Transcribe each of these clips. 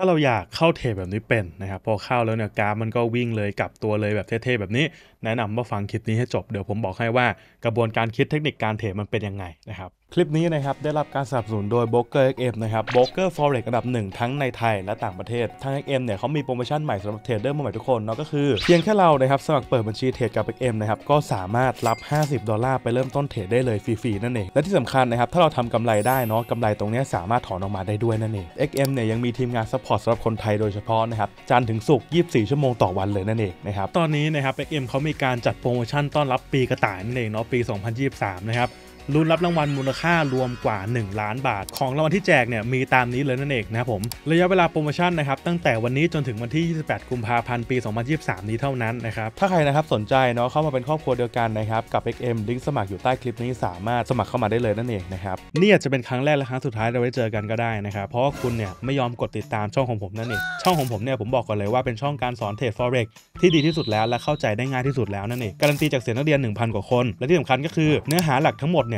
ถ้าเราอยากเข้าเทรดแบบนี้เป็นนะครับ พอเข้าแล้วเนี่ยกราฟมันก็วิ่งเลยกลับตัวเลยแบบเท่ๆ แบบนี้ แนะนำว่าฟังคลิปนี้ให้จบเดี๋ยวผมบอกให้ว่ากระบวนการคิดเทคนิคการเทรดมันเป็นยังไงนะครับคลิปนี้นะครับ ได้รับการสนับสนุนโดย b r o k e r XM นะครับ b r o k e r Forex อันดับหนึ่งทั้งในไทยและต่างประเทศทาง XM เนี่ยเขามีโปรโมชั่นใหม่สำหรับเทรดเดอร์มาใหม่ทุกคนเนาะก็คือเพียงแค่เรานะครับสมัครเปิดบัญชีเทรดกับ XM นะครับ ก็สามารถรับ 50 ดอลลาร์ไปเริ่มต้นเทรดได้เลยฟรีๆ นั่นเอง และที่สำคัญนะครับถ้าเราทำกำไรได้เนาะกำไรตรงนี้สามารถถอนออกมาได้ด้วยนั่นเอง XM เนี่ยยังมีทีมงานซัพพอร์ตสำหรับคนไทยโดยเฉพาะนะครับจันถึงศุกร์24 ชั่วโมงต่อวันเลยนั่นเองนะครับตอนนี้นะครับ XM เขามีการจัดโปรโมชั่นต้อนรับปีกระต่ายนั่นเองเนาะปี 2023นะครับลุ้นรับรางวัลมูลค่ารวมกว่า 1 ล้านบาท ของรางวัลที่แจกเนี่ยมีตามนี้เลยนั่นเองนะครับผมระยะเวลาโปรโมชั่นนะครับตั้งแต่วันนี้จนถึงวันที่ 28 กุมภาพันธ์ปี 2023 นี้เท่านั้นนะครับถ้าใครนะครับสนใจเนาะเข้ามาเป็นครอบครัวเดียวกันนะครับกับ XM ลิงก์สมัครอยู่ใต้คลิปนี้สามารถสมัครเข้ามาได้เลยนั่นเองนะครับนี่อาจจะเป็นครั้งแรกและครั้งสุดท้ายเราไว้เจอกันก็ได้นะครับเพราะคุณเนี่ยไม่ยอมกดติดตามช่องของผมนั่นเองช่องของผมเนี่ยผมบอกก่อนเลยว่าเป็นช่องการสอนเทรด forex ที่ดีที่สุดแล้วและเข้าใจได้ง่ายที่สุดแล้วนั่นเองการันตีจากเสียนักเรียน1,000 กว่าคนและที่สำคัญก็คือเนื้อหาหลักทั้งหมดเนี่ย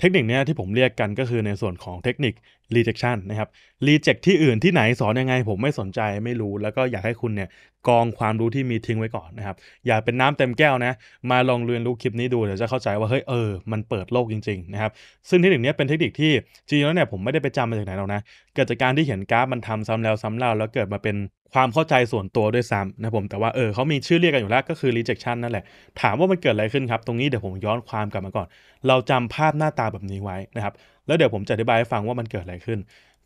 เทคนิคนี้ที่ผมเรียกกันก็คือในส่วนของเทคนิค rejection นะครับ reject ที่อื่นที่ไหนสอนยังไงผมไม่สนใจไม่รู้ แล้วก็อยากให้คุณเนี่ยกองความรู้ที่มีทิ้งไว้ก่อนนะครับอย่าเป็นน้ำเต็มแก้วนะมาลองเรียนรู้คลิปนี้ดูเดี๋ยวจะเข้าใจว่าเฮ้ยเออมันเปิดโลกจริงๆนะครับซึ่งเทคนิคนี้เป็นเทคนิคที่จริงแล้วเนี่ยผมไม่ได้ไปจำมาจากไหนหรอกนะเกิดจากการที่เห็นกราฟมันทำซ้ำแล้วซ้าเล่าแล้วเกิดมาเป็นความเข้าใจส่วนตัวด้วยซ้ำนะผมแต่ว่าเออเขามีชื่อเรียกกันอยู่แล้วก็คือ rejection นั่นแหละ ถามว่ามันเกิดอะไรขึ้นครับ ตรงนี้เดี๋ยวผมย้อนความกลับมาก่อน เราจำภาพหน้าตาแบบนี้ไว้นะครับแล้วเดี๋ยวผมจะอธิบายให้ฟังว่ามันเกิดอะไรขึ้น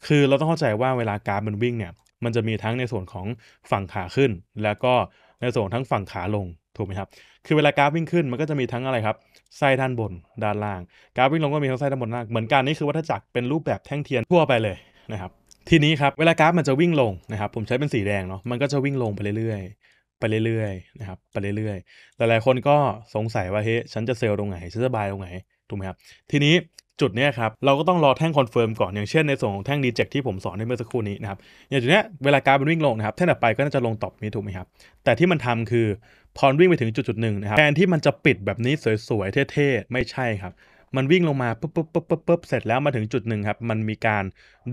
คือเราต้องเข้าใจว่าเวลากราฟมันวิ่งเนี่ย มันจะมีทั้งในส่วนของฝั่งขาขึ้น แล้วก็ในส่วนทั้งฝั่งขาลงถูกไหมครับ คือเวลากราฟวิ่งขึ้นมันก็จะมีทั้งอะไรครับไส้ด้านบนด้านล่างกราฟวิ่งลงก็มีทั้งไส้ด้านบนล่างเหมือนกันนี่คือวัฏจักรเป็นรูปแบบแท่งเทียนทั่วไปเลยนะครับทีนี้ครับเวลากราฟมันจะวิ่งลงนะครับ ผมใช้เป็นสีแดงเนาะมันก็จะวิ่งลงไปเรื่อย ๆ ไปเรื่อยๆนะครับไปเรื่อยๆหลายๆคนก็สงสัยว่าเฮ้ยฉันจะเซลล์ตรงไหนฉันจะบายตรงไหนถูกไหมครับ ทีนี้จุดนี้ครับเราก็ต้องรอแท่งคอนเฟิร์มก่อน อย่างเช่นในส่วนของแท่งดีเจกที่ผมสอนในเมื่อสักครู่นี้นะครับอย่างจุดนี้เวลากราฟมันวิ่งลงนะครับแท่งต่อไปก็น่าจะลงตอบนี้ถูกไหมครับแต่ที่มันทำคือพอวิ่งไปถึงจุดจุดหนึ่งนะครับแทนที่มันจะปิดแบบนี้สวยๆเท่ๆไม่ใช่ครับมันวิ่งลงมาปุ๊บปุ๊บปุ๊บปุ๊บปุ๊บเสร็จแล้วมาถึงจุดหนึ่งครับมันมีการ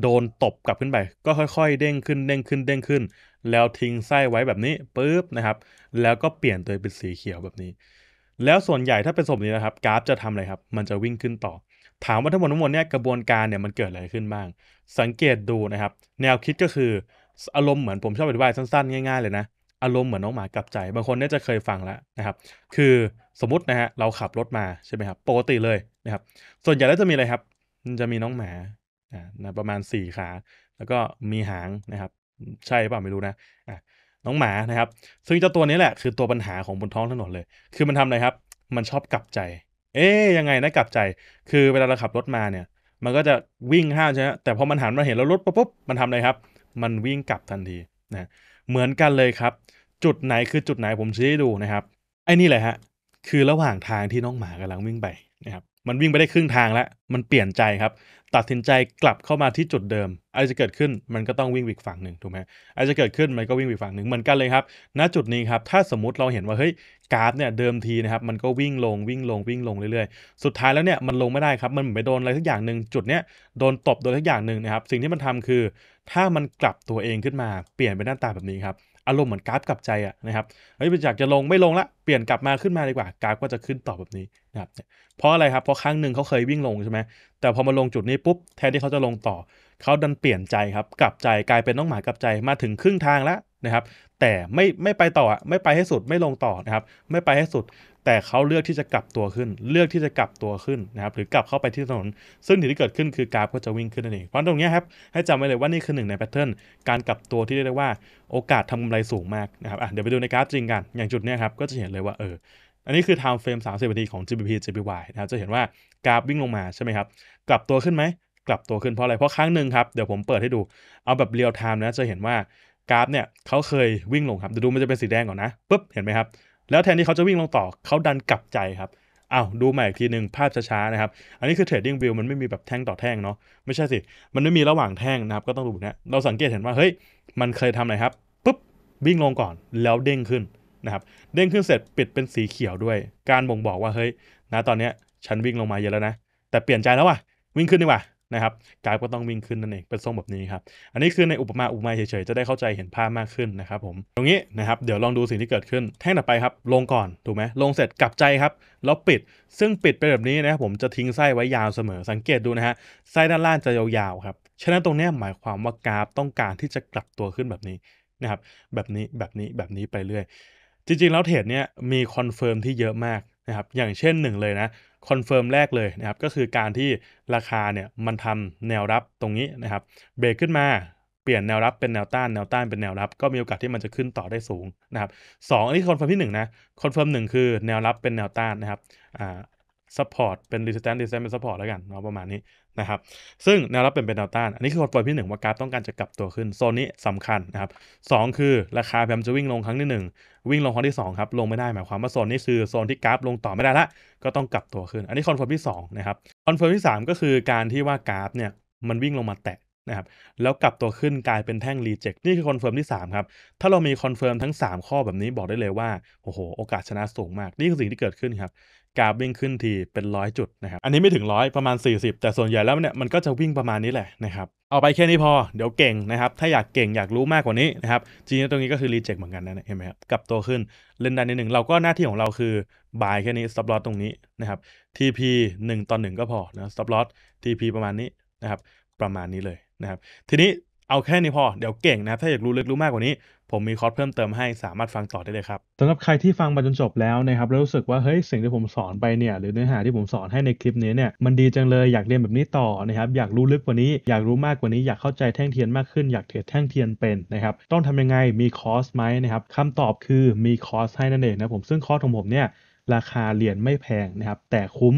โดนตบกลับขึ้นไปก็ค่อยๆเด้งขึ้นเด้งขึ้นเด้งขึ้น แล้วทิ้งไส้ไว้แบบนี้ปุ๊บนะครับ แล้วก็เปลี่ยนตัวเป็นสีเขียวแบบนี้ แล้วส่วนใหญ่ถ้าเป็นศพนี้นะครับกราฟจะทำอะไรครับมันจะวิ่งขึ้นต่อ ถามว่าทั้งหมดทั้งมวลเนี่ยกระบวนการเนี่ยมันเกิดอะไรขึ้นบ้างสังเกตดูนะครับ แนวคิดก็คืออารมณ์เหมือนผมชอบอธิบายสั้นๆง่ายๆเลยนะอารมณ์เหมือนน้องหมากลับใจ บางคนนี่าจะเคยฟังแล้วนะครับ คือสมมตินะฮะเราขับรถมาใช่ไหมครับปกติเลยนะครับ ส่วนใหญ่แล้วจะมีอะไรครับจะมีน้องหมานะประมาณ 4 ขา แล้วก็มีหางนะครับ ใช่ป่าไม่รู้นะน้องหมานะครับ ซึ่งเจ้าตัวนี้แหละ คือตัวปัญหาของบนท้องถนนเลย คือมันทำอะไรครับ มันชอบกลับใจ เอ๊ยยังไงนะกลับใจ คือเวลาเราขับรถมาเนี่ย มันก็จะวิ่งห้าวใช่ไหมแต่พอมันหันมาเห็นเรารถปุ๊บมันทำอะไรครับ มันวิ่งกลับทันทีนะเหมือนกันเลยครับจุดไหนคือจุดไหนผมชี้ให้ดูนะครับไอ้นี่แหละฮะคือระหว่างทางที่น้องหมากำลังวิ่งไปนะครับมันวิ่งไปได้ครึ่งทางแล้ว มันเปลี่ยนใจครับตัดสินใจกลับเข้ามาที่จุดเดิมอะไรจะเกิดขึ้นมันก็ต้องวิ่งอีกฝั่งหนึ่งถูกไหมอะไรจะเกิดขึ้นมันก็วิ่งอีกฝั่งหนึ่งเหมือนกันเลยครับณจุดนี้ครับถ้าสมมติเราเห็นว่าเฮ้ยกราฟเนี่ย เดิมทีนะครับมันก็วิ่งลงวิ่งลงวิ่งลงเรื่อยๆสุดท้ายแล้วเนี่ยมันลงไม่ได้ครับ มันเหมือนไปโดนอะไรสักอย่างหนึ่งจุดเนี้ยโดนตบโดนสักอย่างหนึ่งนะครับ สิ่งที่มันทำคือถ้ามันกลับตัวเองขึ้นมาเปลี่ยนเป็นหน้าตาแบบนี้ครับอารมณ์เหมือนกราฟกลับใจอะนะครับเฮ้ยอยากจะลงไม่ลงละเปลี่ยนกลับมาขึ้นมาดีกว่ากราฟก็จะขึ้นต่อแบบนี้นะครับเพราะอะไรครับเพราะครั้งหนึ่งเขาเคยวิ่งลงใช่ไหมแต่พอมาลงจุดนี้ปุ๊บแทนที่เขาจะลงต่อเขาดันเปลี่ยนใจครับกลับใจกลายเป็นน้องหมากลับใจมาถึงครึ่งทางแล้วนะครับแต่ไม่ไม่ไปต่อไม่ไปให้สุดไม่ลงต่อนะครับไม่ไปให้สุด แต่เขาเลือกที่จะกลับตัวขึ้น เลือกที่จะกลับตัวขึ้นนะครับหรือกลับเข้าไปที่ถนนซึ่งสิ่งที่เกิดขึ้นคือกราฟก็จะวิ่งขึ้นนั่นเองเพราะตรงนี้ครับให้จำไว้เลยว่านี่คือหนึ่งในแพทเทิร์นการกลับตัวที่เรียกว่าโอกาสทำกำไรสูงมากนะครับเดี๋ยวไปดูในกราฟจริงกันอย่างจุดนี้ครับก็จะเห็นเลยว่าเอออันนี้คือ time frame 30นาทีของ GBP JPY นะครับจะเห็นว่ากราฟวิ่งลงมาใช่ไหมครับกลับตัวขึ้นไหมกลับตัวขึ้นเพราะอะไรเพราะครั้งหนึ่งครับเดี๋ยวผมเปิดให้ดูเอาแบบเรียลไทม์นะจะเห็นว่ากราฟเนี่ยเขาเคยวิ่งลงครับเดี๋ยวดูมันจะเป็นสีแดงก่อนนะปุ๊บ เห็นไหมครับ แล้วแทนที่เขาจะวิ่งลงต่อเขาดันกลับใจครับอ้าวดูใหม่อีกทีหนึ่งภาพช้าๆนะครับอันนี้คือเทรดดิ้งวิวมันไม่มีแบบแท่งต่อแท่งเนาะไม่ใช่สิ มันไม่มีระหว่างแท่งนะครับก็ต้องดูเนะเราสังเกตเห็นว่า เฮ้ย มันเคยทำอะไรครับปุ๊บวิ่งลงก่อนแล้วเด้งขึ้นนะครับเด้งขึ้นเสร็จปิดเป็นสีเขียวด้วย การบ่งบอกว่าเฮ้ยนะ ตอนเนี้ยฉันวิ่งลงมาเยอะแล้วนะแต่เปลี่ยนใจแล้วว่ะวิ่งขึ้นดีกว่านะครับกราฟก็ต้องวิ่งขึ้นนั่นเอง เป็นทรงแบบนี้ครับอันนี้คือในอุปมาอุปไมยเฉยๆจะได้เข้าใจเห็นภาพมากขึ้นนะครับ ผมตรงนี้นะครับ เดี๋ยวลองดูสิ่งที่เกิดขึ้นแท่งต่อไปครับลงก่อนถูกไหม ลงเสร็จกลับใจครับ แล้วปิด ซึ่งปิดไปแบบนี้นะครับผมจะทิ้งไส้ไว้ยาวเสมอสังเกตดูนะฮะไส้ด้านล่างจะยาวๆครับฉะนั้นตรงนี้หมายความว่ากราฟต้องการที่จะกลับตัวขึ้นแบบนี้นะครับ แบบนี้แบบนี้แบบนี้ไปเรื่อยจริงๆแล้วเทรดเนี้ยมีคอนเฟิร์มที่เยอะมากนะครับอย่างเช่นหนึ่งเลยนะคอนเฟิร์มแรกเลยนะครับก็คือการที่ราคาเนี่ยมันทำแนวรับตรงนี้นะครับเบรกขึ้นมาเปลี่ยนแนวรับเป็นแนวต้านแนวต้านเป็นแนวรับ ก็มีโอกาสที่มันจะขึ้นต่อได้สูงนะครับสองอันนี้คอนเฟิร์มที่1นะคอนเฟิร์มหนึ่งคือแนวรับเป็นแนวต้านนะครับอ่าซัพพอร์ตเป็น resistance resistance เป็นซัพพอร์ตแล้วกันเนาะประมาณนี้นะครับซึ่งแนวรับเป็นเป็นแนวต้าน อันนี้คือคอนเฟิร์มที่ 1 ว่ากราฟต้องการจะกลับตัวขึ้นโซนนี้สำคัญ นะครับสคือราคาพยายามจะวิ่งลงครั้งที่ 1 วิ่งลงครั้งที่ 2 ครับ ลงไม่ได้หมายความว่าโซนนี้คือโซนที่กราฟลงต่อไม่ได้ละก็ต้องกลับตัวขึ้น อันนี้คอนเฟิร์มที่2นะครับคอนเฟิร์มที่3 ก็คือการที่ว่ากราฟ เนี่ยมันวิ่งลงมาแตะนะครับแล้วกลับตัวขึ้นกลายเป็นแท่งรีเจ็คนี่คือคอนเฟิร์มที่3ครับถ้าเรามีคอนเฟิร์มทั้ง3 ข้อแบบนี้บอกได้เลยว่า โอ้โหโอกาสชนะสูงมาก นี่คือสิ่งที่เกิดขึ้นครับกราฟวิ่งขึ้นทีเป็นร้อยจุดนะครับอันนี้ไม่ถึงร้อยประมาณ 40 แต่ส่วนใหญ่แล้วเนี่ยมันก็จะวิ่งประมาณนี้แหละนะครับเอาไปแค่นี้พอเดี๋ยวเก่งนะครับ ถ้าอยากเก่งอยากรู้มากกว่านี้นะครับ จริงๆตรงนี้ก็คือรีเจ็คเหมือนกันนะเห็นไหมครับ กลับตัวขึ้นเล่นได้นิดหนึ่งเราก็หน้าที่ของเราคือบายแค่นี้สต็อปลอตตรงนี้นะครับ TP 1ต่อ1ก็พอนะสต็อปลอต t ีประมาณนี้นะครับประมาณนี้เลยนะครับทีนี้เอาแค่นี้พอ เดี๋ยวเก่งนะถ้าอยากรู้ลึกรู้มากกว่านี้ ผมมีคอร์สเพิ่มเติมให้สามารถฟังต่อได้เลยครับสำหรับใครที่ฟังมาจนจบแล้วนะครับแล้ว รู้สึกว่า เฮ้ย สิ่งที่ผมสอนไปเนี่ยหรือเนื้อหาที่ผมสอนให้ในคลิปนี้เนี่ยมันดีจังเลยอยากเรียนแบบนี้ต่อนะครับอยากรู้ลึกกว่านี้ อยากรู้มากกว่านี้ อยากเข้าใจแท่งเทียนมากขึ้นอยากเทรดแท่งเทียนเป็นนะครับต้องทำยังไงมีคอร์สไหมนะครับคำตอบคือมีคอร์สให้นั่นเองนะผมซึ่งคอร์สของผมเนี่ยราคาเรียนไม่แพงนะครับแต่คุ้ม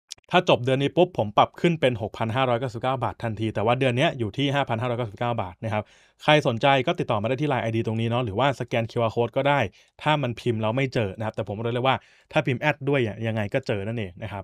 ถ้าจบเดือนนี้ปุ๊บผมปรับขึ้นเป็น 6,599 บาททันที แต่ว่าเดือนนี้อยู่ที่ 5,599 บาทนะครับ ใครสนใจก็ติดต่อมาได้ที่ Line ID ตรงนี้เนาะหรือว่าสแกน QR Code ก็ได้ ถ้ามันพิมพ์เราไม่เจอนะครับ แต่ผมบอกเลยว่าถ้าพิมพ์แอดด้วยยังไงก็เจอนั่นเองนะครับ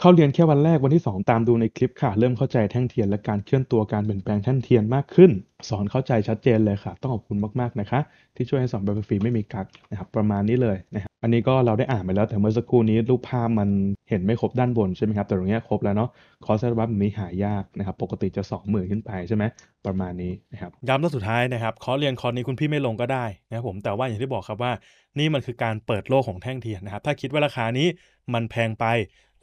เข้าเรียนแค่วันแรกวันที่ 2 ตามดูในคลิปค่ะ เริ่มเข้าใจแท่งเทียน และการเคลื่อนตัวการเปลี่ยนแปลงแท่งเทียนมากขึ้น สอนเข้าใจชัดเจนเลยค่ะ ต้องขอบคุณมากๆนะคะที่ช่วยให้สอนแบบฟรีไม่มีกักนะครับประมาณนี้เลยนะครับอันนี้ก็เราได้อ่านไปแล้วแต่เมื่อสักครู่นี้รูปภาพมันเห็นไม่ครบด้านบนใช่ไหมครับแต่ตรงนี้ครบแล้วเนาะคอร์สรับแบบนี้หายากนะครับปกติจะ2มื่นขึ้นไปใช่ไหมประมาณนี้นะครับย้ำตอนสุดท้ายนะครับคอเรียนคอร์นี้คุณพี่ไม่ลงก็ได้นะครับผม แต่ว่าอย่างที่บอกครับว่านี่มันคือการเปิดโลกของแท่งเทียนนะครับถ้าคิดว่าราคานี้มันแพงไป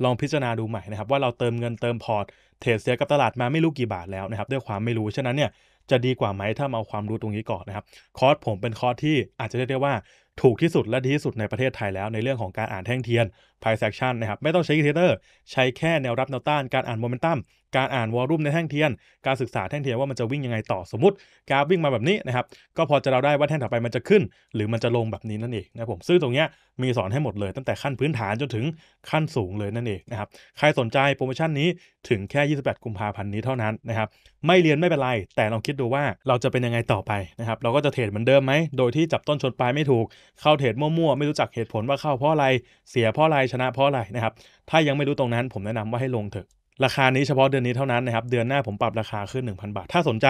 ลองพิจารณาดูใหม่นะครับว่าเราเติมเงินเติมพอร์ต เทรดเสียกับตลาดมาไม่รู้กี่บาทแล้วนะครับด้วยความไม่รู้ ฉะนั้นเนี่ยจะดีกว่าไหมถ้าเอาความรู้ตรงนี้ก่อนนะครับคอร์สผมเป็นคอร์สที่อาจจะเรียกได้ว่าถูกที่สุดและดีที่สุดในประเทศไทยแล้วในเรื่องของการอ่านแท่งเทียนไพ่เซ็กชันนะครับไม่ต้องใช้เทเตอร์ ใช้แค่แนวรับแนวต้านการอ่านโมเมนตัมการอ่านวอลลุ่มในแท่งเทียน การศึกษาแท่งเทียนว่ามันจะวิ่งยังไงต่อสมมติกราฟวิ่งมาแบบนี้นะครับก็พอจะเราได้ว่าแท่งต่อไปมันจะขึ้น หรือมันจะลงแบบนี้นั่นเองนะผมซึ่งตรงเนี้ยมีสอนให้หมดเลย ตั้งแต่ขั้นพื้นฐานจนถึงขั้นสูงเลยนั่นเองนะครับใครสนใจโปรโมชั่นนี้ถึงแค่ 28กุมภาพันธ์นี้เท่านั้นนะครับไม่เรียนไม่เป็นไร แต่ลองคิดดูว่าเราจะเป็นยังไงต่อไปนะครับเราก็จะเทรดเหมือนเดิมไหมโดยที่จับต้นชนปลายไม่ถูกเข้าเทรดมั่ว ๆ ไม่รู้จักเหตุผลว่าเข้าเพราะอะไร เสียเพราะอะไรชนะเพราะอะไรนะครับ ถ้ายังไม่รู้ตรงนั้นผมแนะนำว่าให้ลงเถอะราคานี้เฉพาะเดือนนี้เท่านั้นนะครับ เดือนหน้าผมปรับราคาขึ้น 1,000 บาท ถ้าสนใจ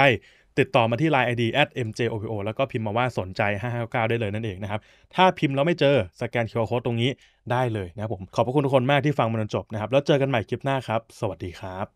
ติดต่อมาที่ Line ID @mjopo แล้วก็พิมพ์มาว่าสนใจ 559 ได้เลยนั่นเองนะครับ ถ้าพิมพ์แล้วไม่เจอสแกนเคอร์โคตรงนี้ได้เลยนะครับผม ขอบพระคุณทุกคนมากที่ฟังมาจนจบนะครับแล้วเจอกันใหม่คลิปหน้าครับ สวัสดีครับ